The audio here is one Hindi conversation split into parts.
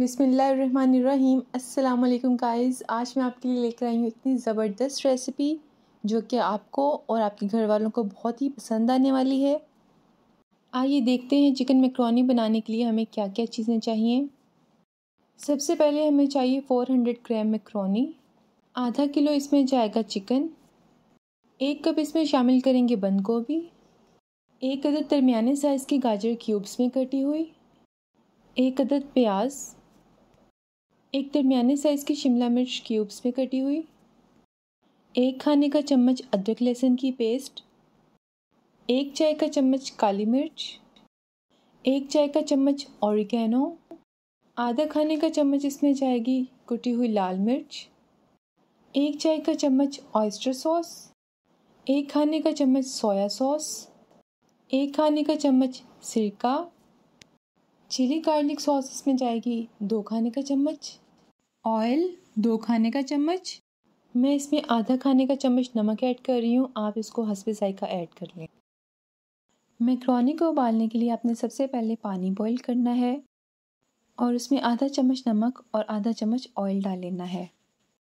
बिसमीम् अल्लाम गाइस आज मैं आपके लिए लेकर आई हूँ इतनी ज़बरदस्त रेसिपी जो कि आपको और आपके घर वालों को बहुत ही पसंद आने वाली है आइए देखते हैं चिकन मैक्रोनी बनाने के लिए हमें क्या क्या चीज़ें चाहिए सबसे पहले हमें चाहिए 400 ग्राम मैक्रोनी आधा किलो इसमें जाएगा चिकन एक कप इसमें शामिल करेंगे बंद गोभी एक अदद दरमिया साइज़ की गाजर क्यूब्स में कटी हुई एक अदद प्याज एक दरमियाने साइज़ की शिमला मिर्च क्यूब्स में कटी हुई एक खाने का चम्मच अदरक लहसुन की पेस्ट एक चाय का चम्मच काली मिर्च एक चाय का चम्मच औरिगैनो आधा खाने का चम्मच इसमें जाएगी कुटी हुई लाल मिर्च एक चाय का चम्मच ऑयस्टर सॉस एक खाने का चम्मच सोया सॉस एक खाने का चम्मच सिरका चिली गार्लिक सॉस इसमें जाएगी दो खाने का चम्मच ऑयल दो खाने का चम्मच मैं इसमें आधा खाने का चम्मच नमक ऐड कर रही हूँ आप इसको हंसबे जायका ऐड कर लें मैक्रोनी को उबालने के लिए आपने सबसे पहले पानी बॉईल करना है और उसमें आधा चम्मच नमक और आधा चम्मच ऑयल डाल लेना है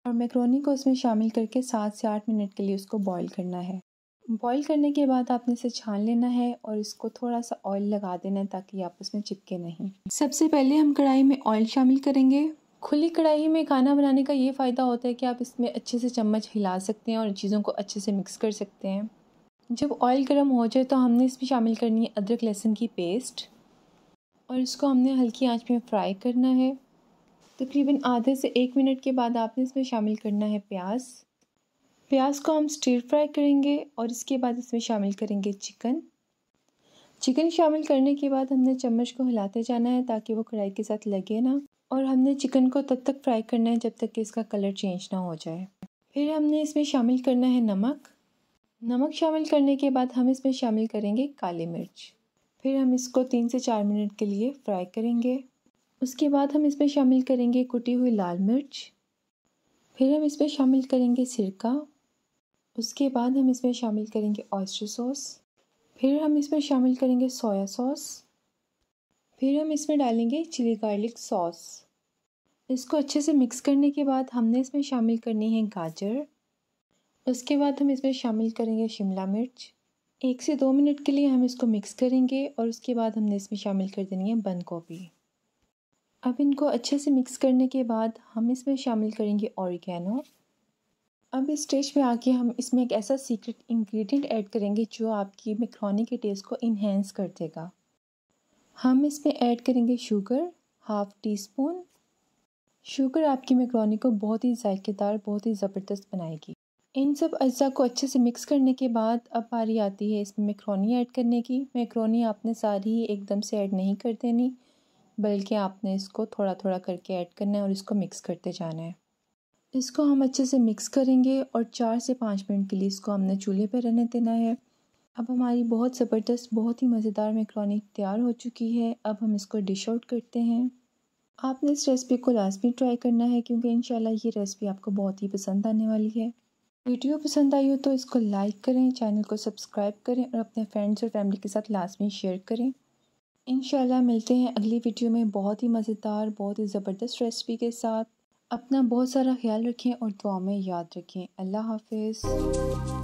और मैक्रोनी को उसमें शामिल करके सात से आठ मिनट के लिए उसको बॉईल करना है बॉईल करने के बाद आपने इसे छान लेना है और इसको थोड़ा सा ऑयल लगा देना है ताकि आप उसमें चिपके नहीं सबसे पहले हम कढ़ाई में ऑयल शामिल करेंगे खुली कढ़ाई में खाना बनाने का ये फ़ायदा होता है कि आप इसमें अच्छे से चम्मच हिला सकते हैं और चीज़ों को अच्छे से मिक्स कर सकते हैं जब ऑयल गर्म हो जाए तो हमने इसमें शामिल करनी है अदरक लहसुन की पेस्ट और इसको हमने हल्की आंच में फ्राई करना है तकरीबन आधे से एक मिनट के बाद आपने इसमें शामिल करना है प्याज प्याज को हम स्टीर फ्राई करेंगे और इसके बाद इसमें शामिल करेंगे चिकन चिकन शामिल करने के बाद हमने चम्मच को हिलाते जाना है ताकि वो कढ़ाई के साथ लगे ना और हमने चिकन को तब तक फ्राई करना है जब तक कि इसका कलर चेंज ना हो जाए फिर हमने इसमें शामिल करना है नमक नमक शामिल करने के बाद हम इसमें शामिल करेंगे काली मिर्च फिर हम इसको तीन से चार मिनट के लिए फ्राई करेंगे उसके बाद हम इसमें शामिल करेंगे कुटी हुई लाल मिर्च फिर हम इसमें शामिल करेंगे सिरका उसके बाद हम इसमें शामिल करेंगे ऑयस्टर सॉस फिर हम इसमें शामिल करेंगे सोया सॉस फिर हम इसमें डालेंगे चिली गार्लिक सॉस इसको अच्छे से मिक्स करने के बाद हमने इसमें शामिल करनी है गाजर उसके बाद हम इसमें शामिल करेंगे शिमला मिर्च एक से दो मिनट के लिए हम इसको मिक्स करेंगे और उसके बाद हमने इसमें शामिल कर देनी है बंद गोभी अब इनको अच्छे से मिक्स करने के बाद हम इसमें शामिल करेंगे ऑरिगेनो अब इस स्टेज पे आके हम इसमें एक ऐसा सीक्रेट इंग्रेडिएंट ऐड करेंगे जो आपकी मेकरोनी के टेस्ट को इन्हेंस कर देगा हम इसमें ऐड करेंगे sugar half teaspoon sugar आपकी मेकरोनी को बहुत ही जायकेदार बहुत ही ज़बरदस्त बनाएगी इन सब अज्जा को अच्छे से मिक्स करने के बाद अब बारी आती है इसमें मैक्रोनी ऐड करने की मैक्रोनी आपने सारी ही एकदम से ऐड नहीं कर देनी बल्कि आपने इसको थोड़ा थोड़ा करके ऐड करना है और इसको मिक्स करते जाना है इसको हम अच्छे से मिक्स करेंगे और चार से पाँच मिनट के लिए इसको हमने चूल्हे पर रहने देना है अब हमारी बहुत ज़बरदस्त बहुत ही मज़ेदार मैक्रोनी तैयार हो चुकी है अब हम इसको डिश आउट करते हैं आपने इस रेसिपी को लाजमी ट्राई करना है क्योंकि इन ये रेसिपी आपको बहुत ही पसंद आने वाली है वीडियो पसंद आई हो तो इसको लाइक करें चैनल को सब्सक्राइब करें और अपने फ्रेंड्स और फैमिली के साथ लाजमी शेयर करें इन मिलते हैं अगली वीडियो में बहुत ही मज़ेदार बहुत ही ज़बरदस्त रेसिपी के साथ अपना बहुत सारा ख्याल रखें और दुआ में याद रखें अल्लाह हाफिज़